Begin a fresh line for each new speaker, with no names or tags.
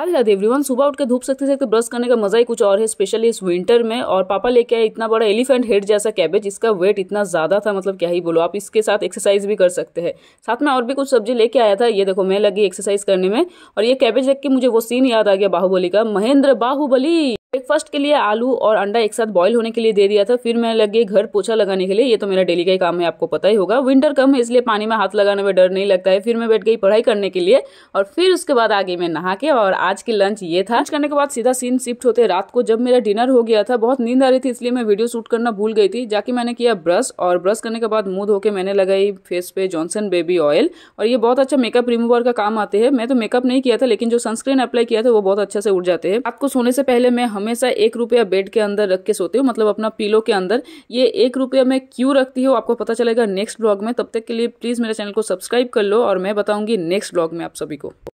आज रात एवरीवन सुबह के धूप सकते सकते ब्रश तो करने का मजा ही कुछ और है स्पेशली इस विंटर में और पापा लेके आए इतना बड़ा एलिफेंट हेड जैसा कैबेज इसका वेट इतना ज़्यादा था मतलब क्या ही बोलो आप इसके साथ एक्सरसाइज भी कर सकते हैं साथ में और भी कुछ सब्जी लेके आया था ये देखो मैं लगी एक्सरसाइज करने में और ये कैबेज देख के मुझे वो सीन याद आ गया बाहुबली का महेंद्र बाहुबली ब्रेकफास्ट के लिए आलू और अंडा एक साथ बॉईल होने के लिए दे दिया था फिर मैं लग गई घर पोछा लगाने के लिए ये तो मेरा डेली का ही काम है आपको पता ही होगा विंटर कम है इसलिए पानी में हाथ लगाने में डर नहीं लगता है फिर मैं बैठ गई पढ़ाई करने के लिए और फिर उसके बाद आ गई मैं नहा के और आज की लंच ये था लंच करने के बाद सीधा सीन शिफ्ट होते रात को जब मेरा डिनर हो गया था बहुत नींद आ रही थी इसलिए मैं वीडियो शूट करना भूल गई थी जाके मैंने किया ब्रश और ब्रश करने के बाद मुंह धो के मैंने लगाई फेस पे जॉनसन बेबी ऑयल और ये बहुत अच्छा मेकअप रिमूवर का काम आते हैं मैं तो मेकअप नहीं किया था लेकिन जो सनस्क्रीन अप्लाई किया था वो बहुत अच्छा से उठ जाते हैं आपको सोने से पहले मैं हमेशा हमेशा एक रुपया बेड के अंदर रख के सोते हो मतलब अपना पिलो के अंदर ये एक रुपया मैं क्यों रखती हूँ आपको पता चलेगा नेक्स्ट ब्लॉग में तब तक के लिए प्लीज़ मेरे चैनल को सब्सक्राइब कर लो और मैं बताऊँगी नेक्स्ट ब्लॉग में आप सभी को